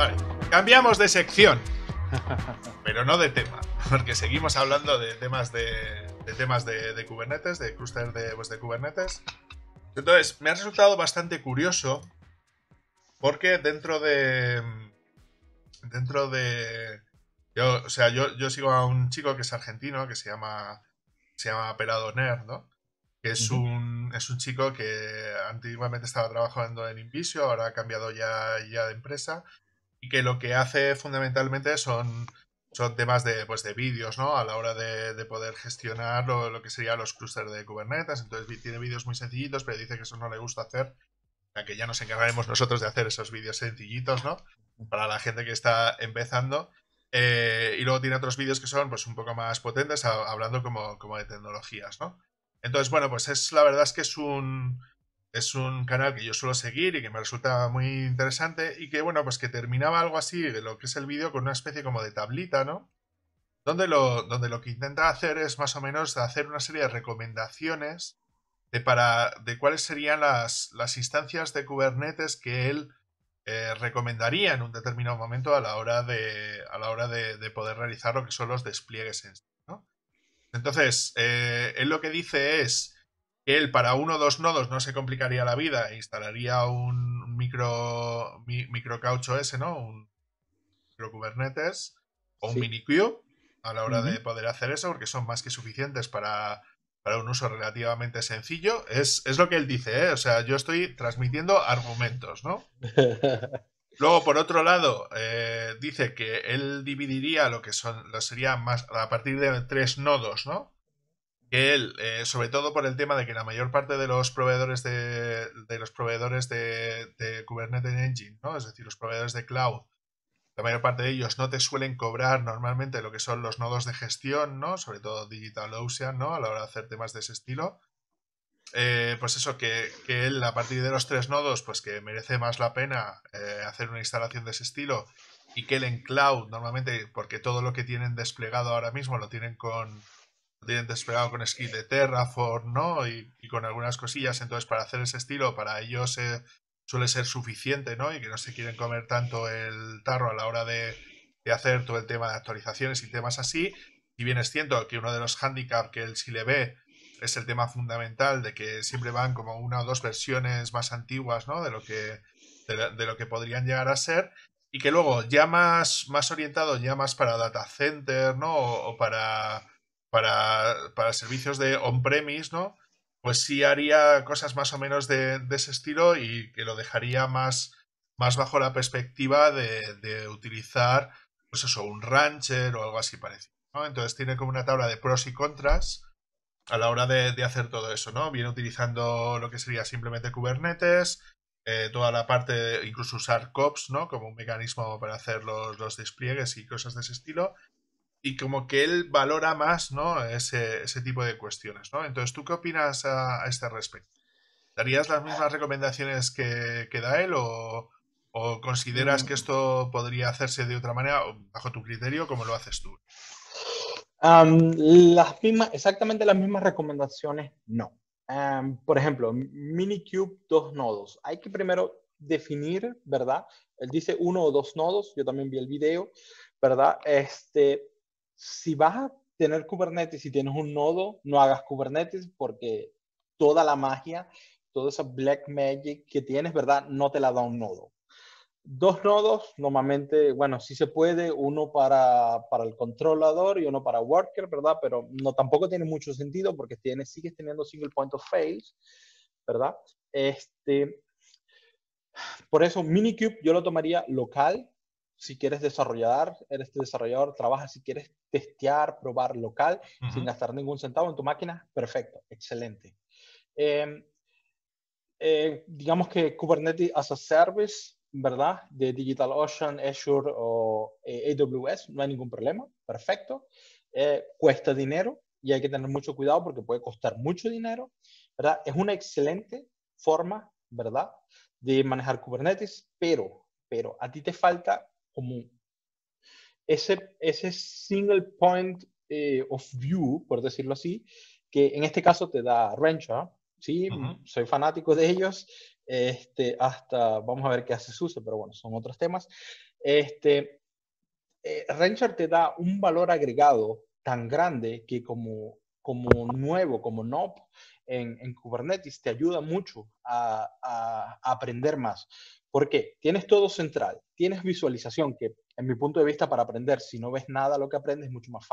Vale, cambiamos de sección. Pero no de tema, porque seguimos hablando de temas de, temas de, Kubernetes, de clusters de, Kubernetes. Entonces, me ha resultado bastante curioso porque dentro de. Dentro de. o sea, yo, sigo a un chico que es argentino, que se llama. Se llama Pelado Nerd, ¿no? Que es, un, es un chico que antiguamente estaba trabajando en Invisio, ahora ha cambiado ya, ya de empresa y que lo que hace fundamentalmente son, son temas de, pues de vídeos, ¿no? A la hora de, poder gestionar lo, que serían los clusters de Kubernetes. Entonces tiene vídeos muy sencillitos, pero dice que eso no le gusta hacer. Ya que ya nos encargaremos nosotros de hacer esos vídeos sencillitos, ¿no? Para la gente que está empezando. Eh, y luego tiene otros vídeos que son pues un poco más potentes, hablando como, como de tecnologías, ¿no? Entonces, bueno, pues es la verdad es que es un es un canal que yo suelo seguir y que me resulta muy interesante y que, bueno, pues que terminaba algo así de lo que es el vídeo con una especie como de tablita, ¿no? Donde lo, donde lo que intenta hacer es más o menos hacer una serie de recomendaciones de, para, de cuáles serían las, instancias de Kubernetes que él eh, recomendaría en un determinado momento a la hora de, a la hora de, poder realizar lo que son los despliegues en ¿no? Entonces, eh, él lo que dice es él para uno o dos nodos no se complicaría la vida e instalaría un micro, micro caucho ese, ¿no? Un micro Kubernetes o un mini queue a la hora de poder hacer eso, porque son más que suficientes para, un uso relativamente sencillo. Es, lo que él dice, ¿eh? O sea, yo estoy transmitiendo argumentos, ¿no? Luego, por otro lado, eh, dice que él dividiría lo que son, lo sería más a partir de tres nodos, ¿no? que él, eh, sobre todo por el tema de que la mayor parte de los proveedores de, de los proveedores de, de, Kubernetes Engine, ¿no? es decir, los proveedores de cloud, la mayor parte de ellos no te suelen cobrar normalmente lo que son los nodos de gestión, ¿no? sobre todo DigitalOcean, ¿no? a la hora de hacer temas de ese estilo. Eh, pues eso, que, que, él a partir de los tres nodos, pues que merece más la pena eh, hacer una instalación de ese estilo y que él en cloud, normalmente, porque todo lo que tienen desplegado ahora mismo lo tienen con, tienen desplegado con Skid de Terraform, ¿no? Y, con algunas cosillas. Entonces, para hacer ese estilo, para ellos eh, suele ser suficiente, ¿no? Y que no se quieren comer tanto el tarro a la hora de, hacer todo el tema de actualizaciones y temas así. y bien es cierto que uno de los handicaps que el si le ve es el tema fundamental de que siempre van como una o dos versiones más antiguas, ¿no? De lo que, de, lo que podrían llegar a ser y que luego ya más, más orientado, ya más para data center, ¿no? o para para, servicios de on-premise, ¿no? Pues sí haría cosas más o menos de, ese estilo y que lo dejaría más, más bajo la perspectiva de, utilizar, pues eso, un rancher o algo así parecido. Entonces tiene como una tabla de pros y contras a la hora de, hacer todo eso, ¿no? Viene utilizando lo que sería simplemente Kubernetes, eh, toda la parte, incluso usar COPS, ¿no? Como un mecanismo para hacer los, los, despliegues y cosas de ese estilo y como que él valora más ¿no? ese, tipo de cuestiones. ¿no? Entonces, ¿tú qué opinas a, este respecto? ¿Darías las mismas ah. recomendaciones que, que da él o, consideras mm. que esto podría hacerse de otra manera bajo tu criterio como lo haces tú? las mismas, exactamente las mismas recomendaciones, no. por ejemplo, Minikube, dos nodos. Hay que primero definir, ¿verdad? Él dice uno o dos nodos, yo también vi el video, ¿verdad? Este, si vas a tener Kubernetes, y tienes un nodo, no hagas Kubernetes porque toda la magia, toda esa black magic que tienes, ¿verdad? No te la da un nodo. Dos nodos, normalmente, bueno, sí se puede, uno para, el controlador y uno para worker, ¿verdad? Pero no tampoco tiene mucho sentido porque tienes, sigues teniendo single point of fail, ¿verdad? Este, por eso, Minikube yo lo tomaría local, si quieres desarrollar, eres desarrollador, trabajas, si quieres testear, probar local, sin gastar ningún centavo en tu máquina, perfecto, excelente. Em, eh, digamos que Kubernetes as a Service, ¿verdad? De DigitalOcean, Azure o eh, AWS, no hay ningún problema, perfecto. Eh, cuesta dinero y hay que tener mucho cuidado porque puede costar mucho dinero, ¿verdad? Es una excelente forma, ¿verdad? De manejar Kubernetes, pero, pero a ti te falta ese, ese single point eh, of view, por decirlo así, que en este caso te da Rancher, ¿ah? ¿sí? Soy fanático de ellos, este, hasta, vamos a ver qué hace SUSE, pero bueno, son otros temas. Este, eh, Rancher te da un valor agregado tan grande que como, como nuevo, como no en, en Kubernetes, te ayuda mucho a, a aprender más. ¿Por qué? Tienes todo central, tienes visualización, que en mi punto de vista para aprender, si no ves nada lo que aprendes es mucho más,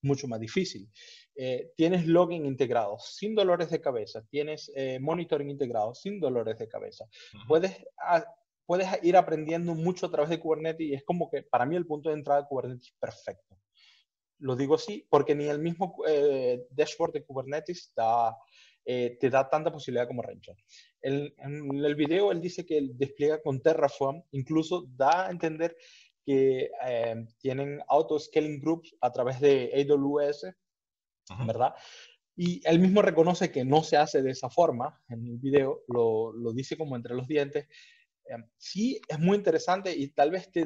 mucho más difícil. Eh, tienes login integrado, sin dolores de cabeza, tienes eh, monitoring integrado, sin dolores de cabeza. Puedes puedes ir aprendiendo mucho a través de Kubernetes y es como que para mí el punto de entrada de Kubernetes es perfecto. Lo digo así porque ni el mismo eh, dashboard de Kubernetes está eh, te da tanta posibilidad como Rancher. El, en el video él dice que él despliega con Terraform, incluso da a entender que eh, tienen auto-scaling groups a través de AWS, ¿verdad? Y él mismo reconoce que no se hace de esa forma en el video, lo, lo dice como entre los dientes. Eh, sí, es muy interesante y tal vez te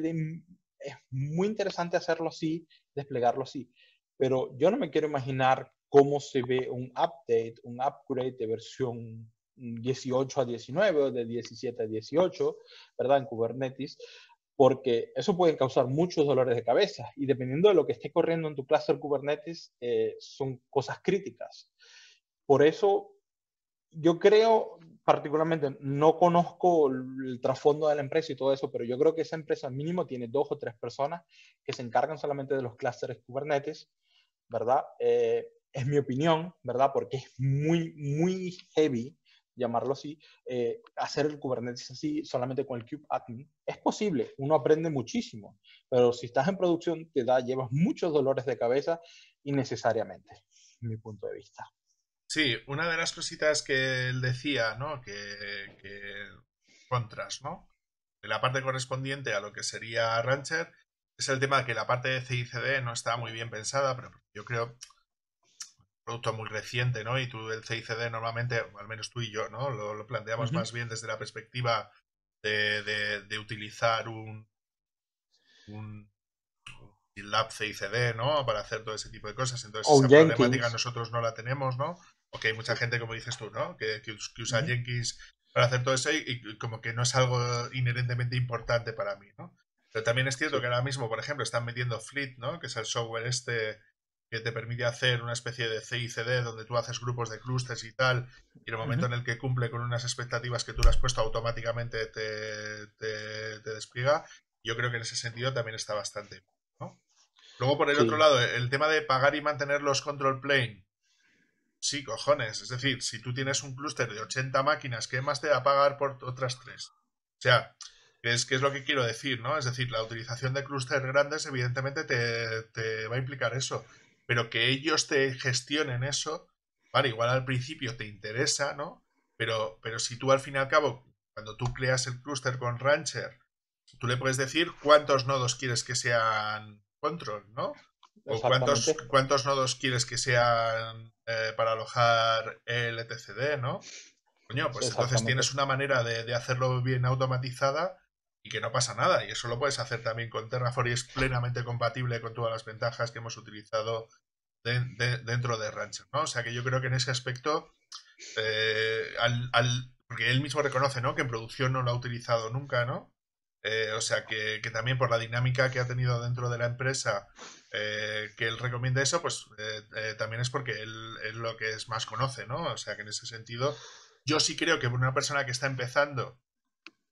es muy interesante hacerlo así, desplegarlo así, pero yo no me quiero imaginar cómo se ve un update, un upgrade de versión 18 a 19 o de 17 a 18, ¿verdad? En Kubernetes, porque eso puede causar muchos dolores de cabeza y dependiendo de lo que esté corriendo en tu cluster Kubernetes, eh, son cosas críticas. Por eso, yo creo, particularmente, no conozco el trasfondo de la empresa y todo eso, pero yo creo que esa empresa mínimo tiene dos o tres personas que se encargan solamente de los clústeres Kubernetes, ¿verdad? Eh, es mi opinión, ¿verdad? Porque es muy, muy heavy llamarlo así, eh, hacer el Kubernetes así solamente con el kubeadmin. Es posible, uno aprende muchísimo, pero si estás en producción te da, llevas muchos dolores de cabeza innecesariamente, mi punto de vista. Sí, una de las cositas que él decía, ¿no? Que, contras, ¿no? De la parte correspondiente a lo que sería Rancher es el tema de que la parte de CICD no está muy bien pensada, pero yo creo producto muy reciente, ¿no? Y tú, el CICD, normalmente, al menos tú y yo, ¿no? Lo, planteamos más bien desde la perspectiva de, utilizar un, un, un, lab CICD, ¿no? Para hacer todo ese tipo de cosas. Entonces, esa problemática nosotros no la tenemos, ¿no? Porque hay mucha gente, como dices tú, ¿no? Que, usa Jenkins para hacer todo eso y, y, como que no es algo inherentemente importante para mí, ¿no? Pero también es cierto que ahora mismo, por ejemplo, están metiendo Fleet, ¿no? Que es el software este que te permite hacer una especie de CICD donde tú haces grupos de clústeres y tal, y en el momento en el que cumple con unas expectativas que tú le has puesto, automáticamente te, despliega. Yo creo que en ese sentido también está bastante. ¿no? Luego, por el otro lado, el tema de pagar y mantener los control plane. Sí, cojones. Es decir, si tú tienes un clúster de 80 máquinas, ¿qué más te va a pagar por otras tres? O sea, es que es lo que quiero decir, ¿no? Es decir, la utilización de clústeres grandes evidentemente te, te va a implicar eso pero que ellos te gestionen eso, vale, igual al principio te interesa, ¿no? Pero, pero si tú al fin y al cabo, cuando tú creas el clúster con Rancher, tú le puedes decir cuántos nodos quieres que sean control, ¿no? O cuántos, cuántos nodos quieres que sean eh, para alojar el etcd, ¿no? Coño, pues entonces tienes una manera de, de hacerlo bien automatizada que no pasa nada. Y eso lo puedes hacer también con Terrafor y es plenamente compatible con todas las ventajas que hemos utilizado dentro de Rancher. ¿no? O sea que yo creo que en ese aspecto, eh, al, porque él mismo reconoce ¿no? que en producción no lo ha utilizado nunca, ¿no? Eh, o sea que, también por la dinámica que ha tenido dentro de la empresa eh, que él recomienda eso, pues también es porque él, es lo que es más conoce, ¿no? O sea que en ese sentido, yo sí creo que una persona que está empezando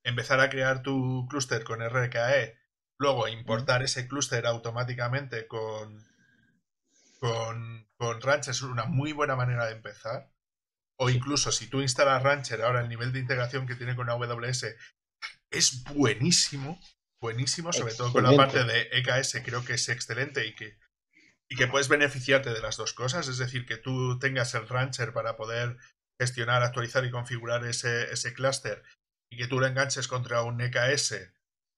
empezar a crear tu clúster con RKE, luego importar ese clúster automáticamente con, con, Rancher es una muy buena manera de empezar. O incluso si tú instalas Rancher, ahora el nivel de integración que tiene con AWS es buenísimo, buenísimo, sobre todo con la parte de EKS creo que es excelente y que, y que puedes beneficiarte de las dos cosas, es decir, que tú tengas el Rancher para poder gestionar, actualizar y configurar ese, ese clúster y que tú lo enganches contra un EKS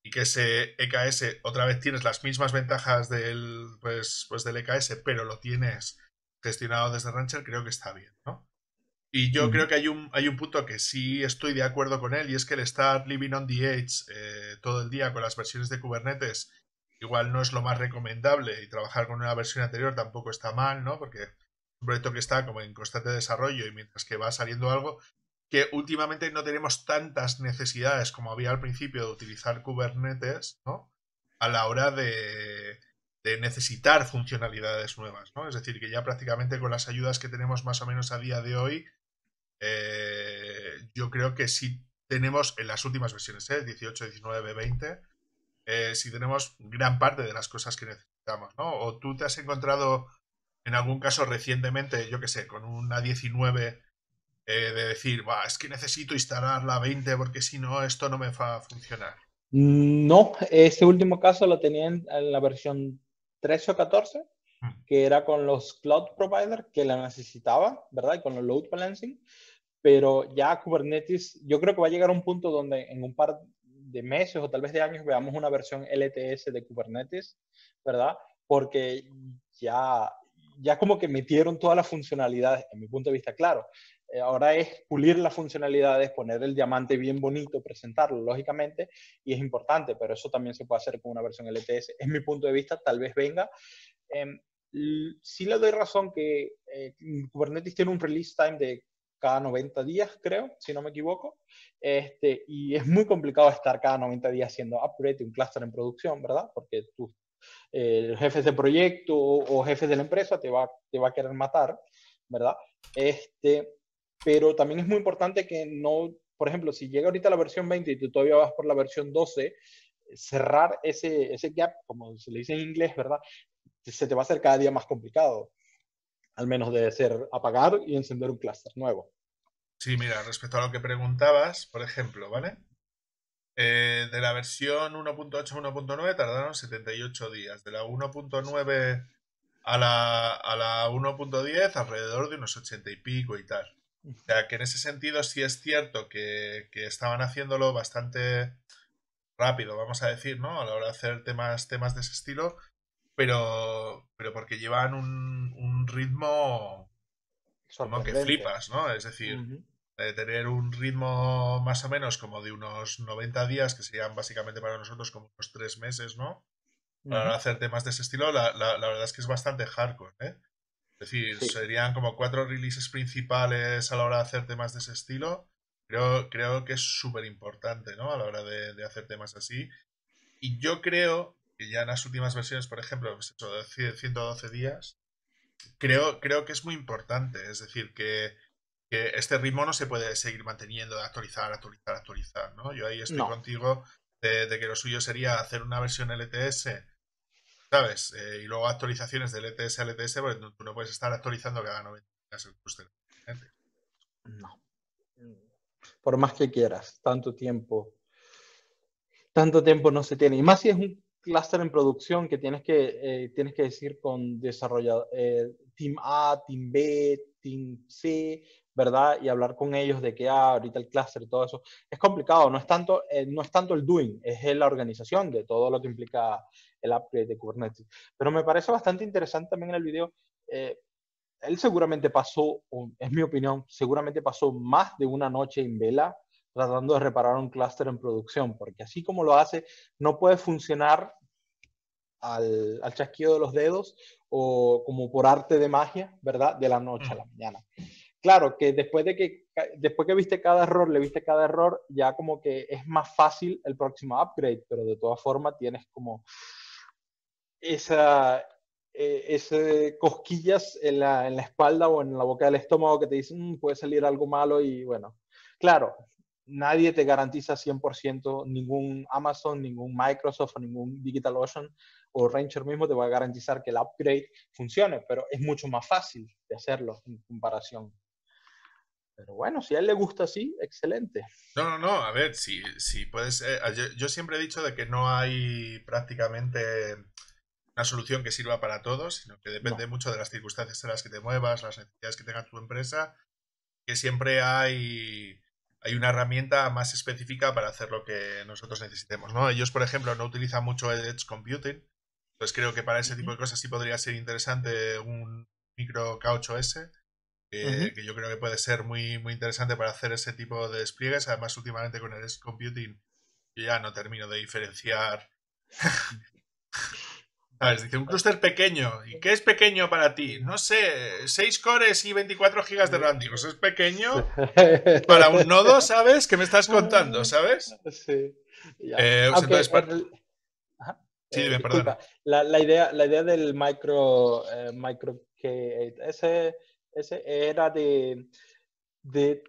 y que ese EKS otra vez tienes las mismas ventajas del, pues, pues del EKS, pero lo tienes gestionado desde Rancher, creo que está bien, ¿no? Y yo creo que hay un, hay un punto que sí estoy de acuerdo con él, y es que el estar living on the edge eh, todo el día con las versiones de Kubernetes igual no es lo más recomendable, y trabajar con una versión anterior tampoco está mal, ¿no? Porque es un proyecto que está como en constante desarrollo y mientras que va saliendo algo, que últimamente no tenemos tantas necesidades como había al principio de utilizar Kubernetes, ¿no? A la hora de, necesitar funcionalidades nuevas, ¿no? Es decir, que ya prácticamente con las ayudas que tenemos más o menos a día de hoy, eh, yo creo que si tenemos en las últimas versiones, 18, 19, 20, si tenemos gran parte de las cosas que necesitamos, ¿no? O tú te has encontrado en algún caso recientemente, yo qué sé, con una 19 eh, de decir, es que necesito instalar la 20 porque si no, esto no me va a funcionar. Mm, no, ese último caso lo tenían en la versión 13 o 14, mm. que era con los cloud providers que la necesitaba, ¿verdad? Y con los load balancing. Pero ya Kubernetes, yo creo que va a llegar a un punto donde en un par de meses o tal vez de años veamos una versión LTS de Kubernetes, ¿verdad? Porque ya, ya como que metieron todas las funcionalidades, en mi punto de vista, claro. Eh, ahora es pulir las funcionalidades, poner el diamante bien bonito, presentarlo, lógicamente, y es importante, pero eso también se puede hacer con una versión LTS. Es mi punto de vista, tal vez venga. si em, sí le doy razón que eh, Kubernetes tiene un release time de cada 90 días, creo, si no me equivoco. Este, y es muy complicado estar cada 90 días haciendo upgrade un clúster en producción, ¿verdad? Porque tus eh, jefes de proyecto o, jefe jefes de la empresa te va, te va a querer matar, ¿verdad? Este, pero también es muy importante que no, por ejemplo, si llega ahorita la versión 20 y tú todavía vas por la versión 12, cerrar ese, ese gap, como se le dice en inglés, ¿verdad? Se te va a hacer cada día más complicado. Al menos de ser apagar y encender un clúster nuevo. Sí, mira, respecto a lo que preguntabas, por ejemplo, ¿vale? Eh, de la versión 1.8 a 1.9 tardaron 78 días. De la 1.9 a la, a la 1.10 alrededor de unos 80 y pico y tal. O sea, que en ese sentido sí es cierto que, estaban haciéndolo bastante rápido, vamos a decir, ¿no? A la hora de hacer temas, temas de ese estilo, pero, pero porque llevan un, un ritmo como que flipas, ¿no? Es decir, tener un ritmo más o menos como de unos 90 días, que serían básicamente para nosotros como unos 3 meses, ¿no? A la hora de hacer temas de ese estilo, la, la, la, verdad es que es bastante hardcore, ¿eh? Es decir, serían como cuatro releases principales a la hora de hacer temas de ese estilo. Creo, creo que es súper importante, ¿no? A la hora de, hacer temas así. Y yo creo que ya en las últimas versiones, por ejemplo, pues de 112 días, creo, creo que es muy importante. Es decir, que, este ritmo no se puede seguir manteniendo de actualizar, actualizar, actualizar, ¿no? Yo ahí estoy contigo eh, de, que lo suyo sería hacer una versión LTS ¿sabes? Eh, y luego actualizaciones del ETS al ETS, porque tú no puedes estar actualizando cada 90 días el cluster. No. Por más que quieras, tanto tiempo. Tanto tiempo no se tiene. Y más si es un clúster en producción que tienes que, eh, tienes que decir con desarrollador, eh, team A, team B, team C, ¿verdad? Y hablar con ellos de que ah, ahorita el clúster y todo eso. Es complicado, no es, tanto, eh, no es tanto el doing, es la organización de todo lo que implica el upgrade de Kubernetes. Pero me parece bastante interesante también en el video. Eh, él seguramente pasó, es mi opinión, seguramente pasó más de una noche en vela tratando de reparar un clúster en producción, porque así como lo hace, no puede funcionar al, al chasquido de los dedos o como por arte de magia, ¿verdad? De la noche a la mañana claro, que después de que, después que viste cada error, le viste cada error, ya como que es más fácil el próximo upgrade, pero de todas formas tienes como esa, e, cosquillas en la, espalda o en la boca del estómago que te dicen, mm, puede salir algo malo y bueno, claro. Nadie te garantiza 100%, ningún Amazon, ningún Microsoft, ningún DigitalOcean o Ranger mismo te va a garantizar que el upgrade funcione, pero es mucho más fácil de hacerlo en comparación pero bueno, si a él le gusta así, excelente. No, no, no, a ver, si, si puedes... Eh, ah, yo, siempre he dicho de que no hay prácticamente una solución que sirva para todos, sino que depende mucho de las circunstancias en las que te muevas, las necesidades que tenga tu empresa, que siempre hay, hay una herramienta más específica para hacer lo que nosotros necesitemos, ¿no? Ellos, por ejemplo, no utilizan mucho Edge Computing, pues creo que para ese tipo de cosas sí podría ser interesante un micro K8S, eh, que, yo creo que puede ser muy, muy interesante para hacer ese tipo de despliegues. Además, últimamente con el s computing, yo ya no termino de diferenciar. ¿Sabes? Dice un clúster pequeño. ¿Y qué es pequeño para ti? No sé, 6 cores y 24 gigas de RAM. Digo, es pequeño para un nodo, sabes? ¿Qué me estás contando, sabes? Sí. Sí, la, idea, la idea del micro, eh, micro K8S ese era de, de,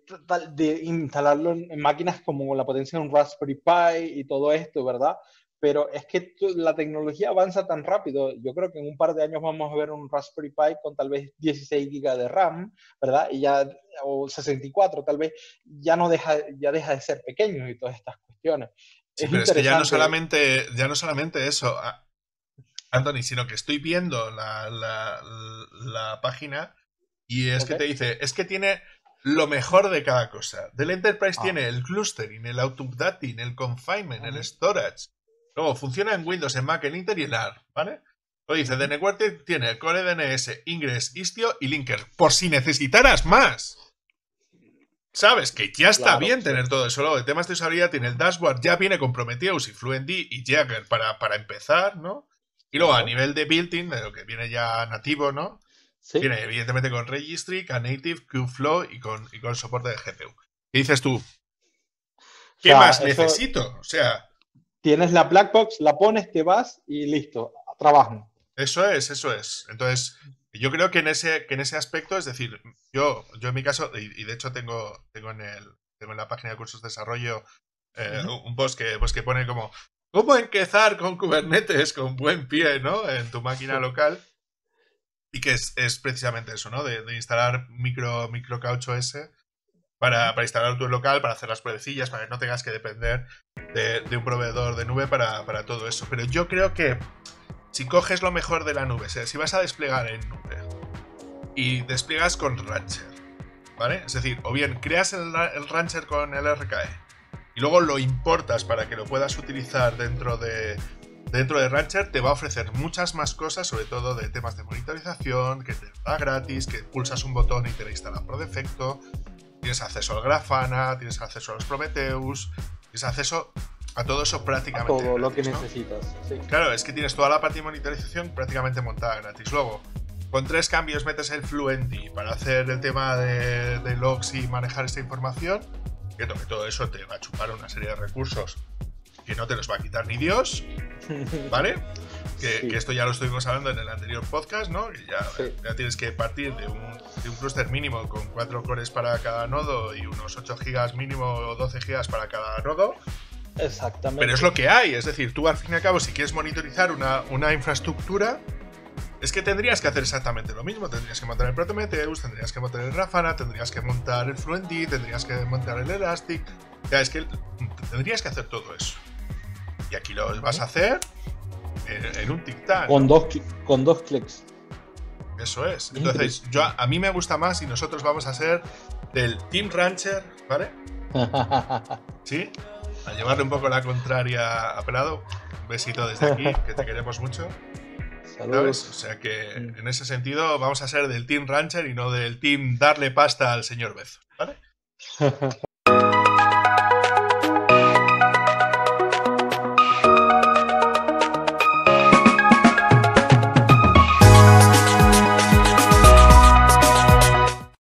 instalarlo en, máquinas como la potencia de un Raspberry Pi y todo esto, ¿verdad? Pero es que la tecnología avanza tan rápido. Yo creo que en un par de años vamos a ver un Raspberry Pi con tal vez 16 GB de RAM, ¿verdad? Y ya, o 64, tal vez ya no deja, ya deja de ser pequeño y todas estas cuestiones. ya no solamente, ya no solamente eso, Anthony, sino que estoy viendo la, la página y es que te dice, es que tiene lo mejor de cada cosa. Del Enterprise ah. tiene el clustering, el autodating, el confinement, el storage. Luego funciona en Windows, en Mac, en Inter y en ARM, ¿vale? Lo dice, de Network tiene Core DNS, Ingress, Istio y Linker. Por si necesitaras más. Sabes que ya está bien tener todo eso. Luego, de temas de usabilidad tiene el dashboard, ya viene comprometido y Fluentd y Jagger para, para empezar, ¿no? Y luego, a nivel de building, de lo que viene ya nativo, ¿no? Tiene, evidentemente con Registry, Knative, Kubeflow y con, y con soporte de GPU. ¿Qué dices tú? ¿Qué más necesito? O sea. Tienes la black box, la pones, te vas y listo, trabajo. Eso es, eso es. Entonces, yo creo que en ese, que en ese aspecto, es decir, yo, yo en mi caso, y, de hecho tengo, tengo, en la página de cursos de desarrollo eh, un post que, pues que pone como ¿Cómo empezar con Kubernetes con buen pie, ¿no? En tu máquina local. Y que es, precisamente eso, ¿no? De, instalar micro, micro k s para, instalar tu local, para hacer las pruebecillas, para que no tengas que depender de, un proveedor de nube para, todo eso. Pero yo creo que si coges lo mejor de la nube, si vas a desplegar en nube y despliegas con Rancher, ¿vale? Es decir, o bien creas el Rancher con el RKE y luego lo importas para que lo puedas utilizar dentro de, Dentro de Rancher te va a ofrecer muchas más cosas, sobre todo de temas de monitorización, que te da gratis, que pulsas un botón y te la instala por defecto. Tienes acceso al Grafana, tienes acceso a los Prometheus, tienes acceso a todo eso prácticamente. todo lo que necesitas. Claro, es que tienes toda la parte de monitorización prácticamente montada gratis. Luego, con tres cambios metes el Fluenti para hacer el tema de, logs y manejar esta información. Que todo eso te va a chupar una serie de recursos que no te los va a quitar ni Dios, ¿vale? Que, esto ya lo estuvimos hablando en el anterior podcast, ¿no? Que ya, tienes que partir de un, clúster mínimo con cuatro cores para cada nodo y unos 8 gigas mínimo o 12 gigas para cada nodo. Exactamente. Pero es lo que hay, es decir, tú al fin y al cabo, si quieres monitorizar una, infraestructura, es que tendrías que hacer exactamente lo mismo. Tendrías que montar el Prometheus, tendrías que montar el Rafana, tendrías que montar el Fluentd, tendrías que montar el Elastic. Ya es que tendrías que hacer todo eso. Y aquí lo vas a hacer en, un tic-tac. Con dos, con dos clics. Eso es. Entonces, yo, a mí me gusta más y nosotros vamos a ser del Team Rancher, ¿vale? ¿Sí? A llevarle un poco la contraria a Pelado. Un besito desde aquí, que te queremos mucho. Saludos. O sea que en ese sentido vamos a ser del Team Rancher y no del Team Darle Pasta al señor Bezos, ¿vale?